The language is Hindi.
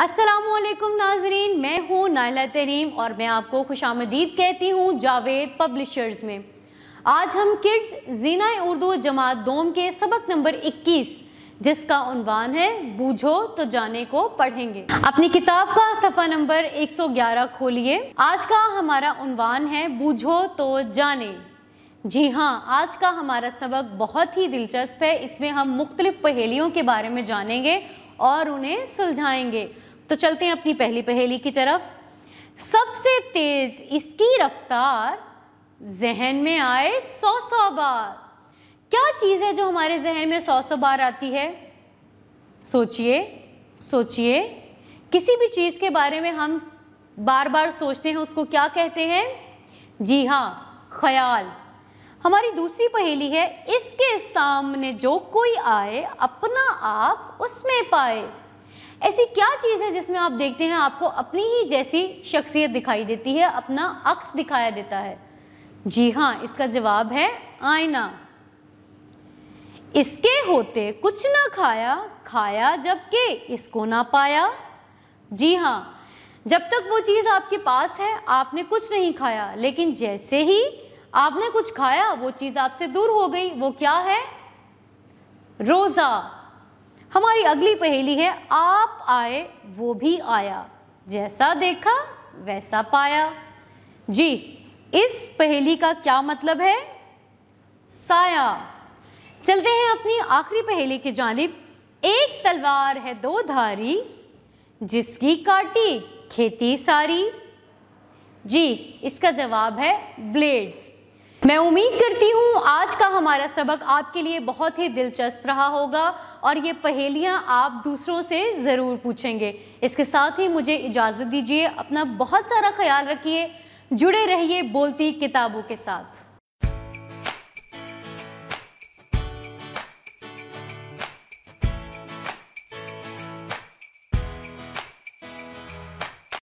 असलम नाजरीन मैं हूँ नायला तरीम और मैं आपको खुश आमदीद कहती हूँ जावेद पब्लिशर्स में आज हम किड्स जीना उर्दू जमात दोम के सबक नंबर 21 जिसका उनवान है बूझो तो जाने को पढ़ेंगे अपनी किताब का सफ़ा नंबर 111 खोलिए आज का हमारा उनवान है बूझो तो जाने जी हाँ आज का हमारा सबक बहुत ही दिलचस्प है इसमें हम मुख्तलिफ़ पहेलियों के बारे में जानेंगे और उन्हें सुलझाएंगे तो चलते हैं अपनी पहली पहेली की तरफ सबसे तेज इसकी रफ्तार जहन में आए सौ सौ बार क्या चीज़ है जो हमारे जहन में सौ सौ बार आती है सोचिए सोचिए किसी भी चीज़ के बारे में हम बार बार सोचते हैं उसको क्या कहते हैं जी हाँ ख्याल हमारी दूसरी पहेली है इसके सामने जो कोई आए अपना आप उसमें पाए ऐसी क्या चीज़ है जिसमें आप देखते हैं आपको अपनी ही जैसी शख्सियत दिखाई देती है अपना अक्स दिखाया देता है जी हाँ इसका जवाब है आईना इसके होते कुछ ना खाया खाया जबकि इसको ना पाया जी हाँ जब तक वो चीज़ आपके पास है आपने कुछ नहीं खाया लेकिन जैसे ही आपने कुछ खाया वो चीज़ आपसे दूर हो गई वो क्या है रोज़ा हमारी अगली पहेली है आप आए वो भी आया जैसा देखा वैसा पाया जी इस पहेली का क्या मतलब है साया चलते हैं अपनी आखिरी पहेली की जानब एक तलवार है दो धारी जिसकी काटी खेती सारी जी इसका जवाब है ब्लेड मैं उम्मीद करती हूँ आज का हमारा सबक आपके लिए बहुत ही दिलचस्प रहा होगा और ये पहेलियाँ आप दूसरों से ज़रूर पूछेंगे इसके साथ ही मुझे इजाज़त दीजिए अपना बहुत सारा ख्याल रखिए जुड़े रहिए बोलती किताबों के साथ